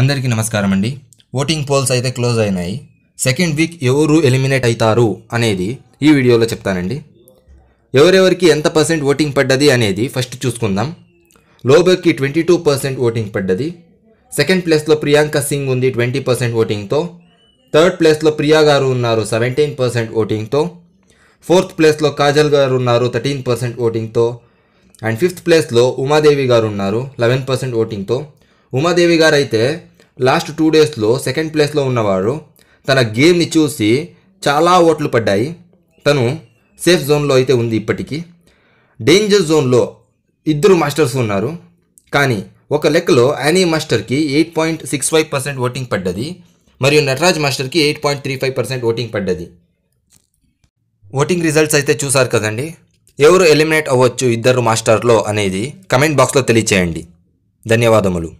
అందరికీ నమస్కారం అండి ఓటింగ్ పోల్స్ అయితే క్లోజ్ అయినాయి సెకండ్ వీక్ ఎవరు ఎలిమినేట్ అవుతారు అనేది ఈ వీడియోలో చెప్తానండి ఎవరెవరికి ఎంత పర్సెంట్ ఓటింగ్ పడ్డది అనేది ఫస్ట్ చూసుకుందాం లోబర్కి ట్వంటీ టూ పర్సెంట్ ఓటింగ్ పడ్డది సెకండ్ ప్లేస్లో ప్రియాంక సింగ్ ఉంది ట్వంటీ పర్సెంట్ ఓటింగ్తో థర్డ్ ప్లేస్లో ప్రియా గారు ఉన్నారు సెవెంటీన్ పర్సెంట్ ఓటింగ్తో ఫోర్త్ ప్లేస్లో కాజల్ గారు ఉన్నారు థర్టీన్ పర్సెంట్ ఓటింగ్తో అండ్ ఫిఫ్త్ ప్లేస్లో ఉమాదేవి గారు ఉన్నారు లెవెన్ పర్సెంట్ ఓటింగ్తో ఉమాదేవి గారు అయితే లాస్ట్ టూ డేస్లో సెకండ్ ప్లేస్లో ఉన్నవారు తన గేమ్ని చూసి చాలా ఓట్లు పడ్డాయి తను సేఫ్ జోన్లో అయితే ఉంది ఇప్పటికీ డేంజర్ జోన్లో ఇద్దరు మాస్టర్స్ ఉన్నారు కానీ ఒక లెక్కలో యానీ మాస్టర్కి eight point six five percent voting పడ్డది మరియు నటరాజ్ మాస్టర్కి eight point three five percent voting పడ్డది ఓటింగ్ రిజల్ట్స్ అయితే చూసారు కదండి ఎవరు ఎలిమినేట్ అవ్వచ్చు ఇద్దరు మాస్టర్లో అనేది కమెంట్ బాక్స్లో తెలియచేయండి ధన్యవాదములు